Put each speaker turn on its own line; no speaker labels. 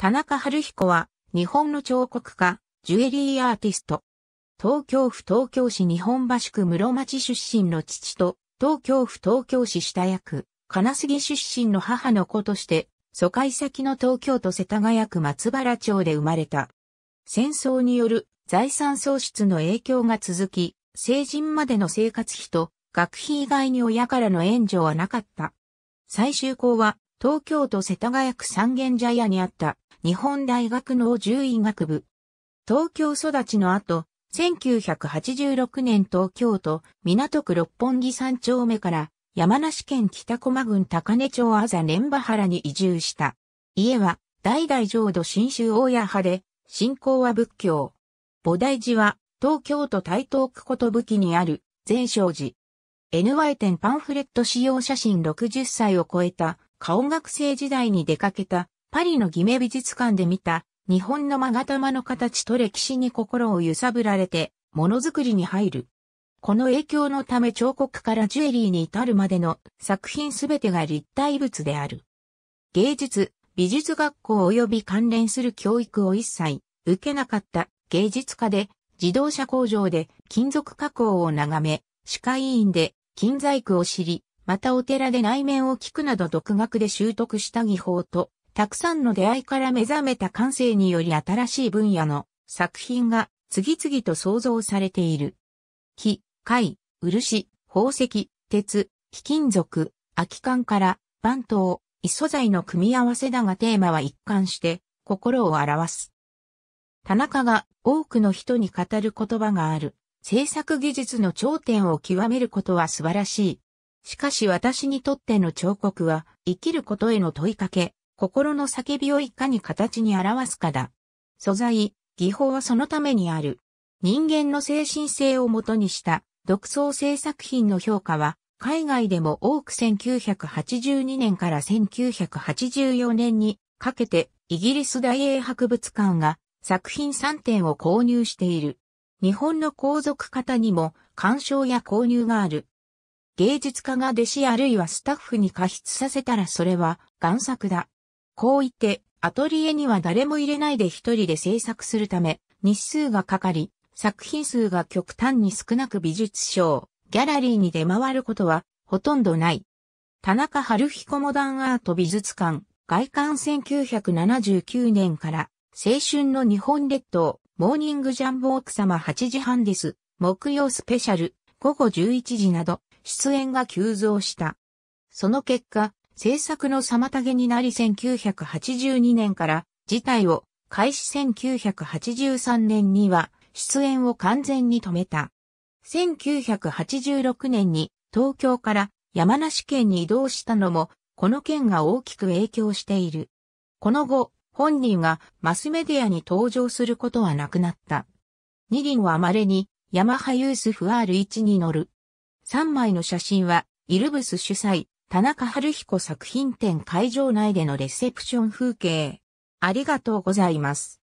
田中春彦は、日本の彫刻家、ジュエリーアーティスト。東京府東京市日本橋区室町出身の父と、東京府東京市下役、金杉出身の母の子として、疎開先の東京都世田谷区松原町で生まれた。戦争による財産喪失の影響が続き、成人までの生活費と学費以外に親からの援助はなかった。最終校は東京都世田谷区三軒茶屋にあった日本大学農獣医学部。東京育ちの後、1986年東京都港区六本木三丁目から山梨県北駒郡高根町あざ年場原に移住した。家は代々浄土新州大屋派で、信仰は仏教。菩提寺は東京都台東区こと武器にある全勝寺。NY 店パンフレット使用写真60歳を超えた顔学生時代に出かけたパリの偽名美術館で見た日本の勾玉の形と歴史に心を揺さぶられてものづくりに入る。この影響のため彫刻からジュエリーに至るまでの作品すべてが立体物である。芸術、美術学校及び関連する教育を一切受けなかった芸術家で自動車工場で金属加工を眺め、歯科医院で金細工を知り、またお寺で内面を聞くなど独学で習得した技法と、たくさんの出会いから目覚めた感性により新しい分野の作品が次々と創造されている。木、貝、漆、宝石、鉄、貴金属、空き缶から番頭、異素材の組み合わせだがテーマは一貫して心を表す。田中が多くの人に語る言葉がある。制作技術の頂点を極めることは素晴らしい。しかし私にとっての彫刻は、生きることへの問いかけ、心の叫びをいかに形に表すかだ。素材、技法はそのためにある。人間の精神性をもとにした独創性作品の評価は、海外でも多く1982年から1984年にかけてイギリス大英博物館が作品3点を購入している。日本の皇族方にも鑑賞や購入がある。芸術家が弟子あるいはスタッフに過失させたらそれは贋作だ。こう言って、アトリエには誰も入れないで一人で制作するため、日数がかかり、作品数が極端に少なく美術賞、ギャラリーに出回ることはほとんどない。田中春彦モダンアート美術館、外観1979年から青春の日本列島、モーニングジャンボ奥様8時半です。木曜スペシャル、午後11時など、出演が急増した。その結果、制作の妨げになり1982年から事態を開始1983年には出演を完全に止めた。1986年に東京から山梨県に移動したのも、この件が大きく影響している。この後、本人がマスメディアに登場することはなくなった。二輪は稀にヤマハユースフ R1 に乗る。3枚の写真は、イルブス主催、田中春彦作品展会場内でのレセプション風景。ありがとうございます。